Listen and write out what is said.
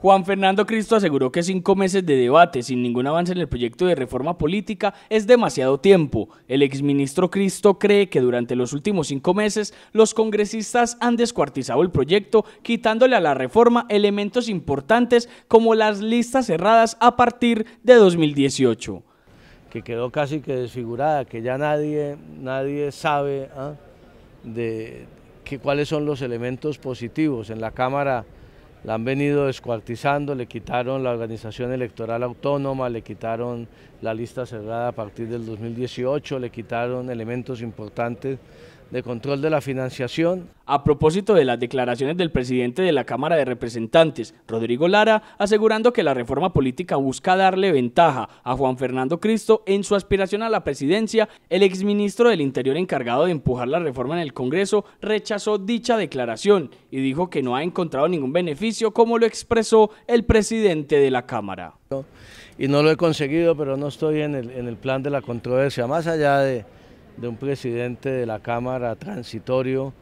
Juan Fernando Cristo aseguró que cinco meses de debate sin ningún avance en el proyecto de reforma política es demasiado tiempo. El exministro Cristo cree que durante los últimos cinco meses los congresistas han descuartizado el proyecto, quitándole a la reforma elementos importantes como las listas cerradas a partir de 2018. Que quedó casi que desfigurada, que ya nadie, nadie sabe ¿ah? de cuáles son los elementos positivos en la Cámara la han venido descuartizando, le quitaron la organización electoral autónoma, le quitaron la lista cerrada a partir del 2018, le quitaron elementos importantes de control de la financiación. A propósito de las declaraciones del presidente de la Cámara de Representantes, Rodrigo Lara, asegurando que la reforma política busca darle ventaja a Juan Fernando Cristo en su aspiración a la presidencia, el exministro del Interior encargado de empujar la reforma en el Congreso rechazó dicha declaración y dijo que no ha encontrado ningún beneficio como lo expresó el presidente de la Cámara. Y no lo he conseguido, pero no estoy en el, en el plan de la controversia, más allá de de un presidente de la Cámara transitorio